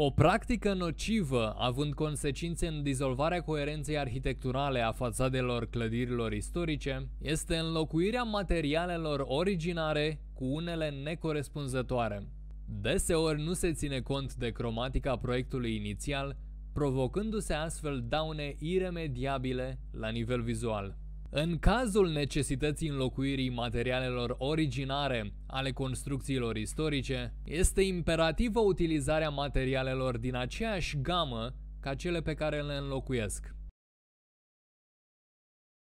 O practică nocivă, având consecințe în dizolvarea coerenței arhitecturale a fațadelor clădirilor istorice, este înlocuirea materialelor originare cu unele necorespunzătoare. Deseori nu se ține cont de cromatica proiectului inițial, provocându-se astfel daune iremediabile la nivel vizual. În cazul necesității înlocuirii materialelor originare ale construcțiilor istorice, este imperativă utilizarea materialelor din aceeași gamă ca cele pe care le înlocuiesc.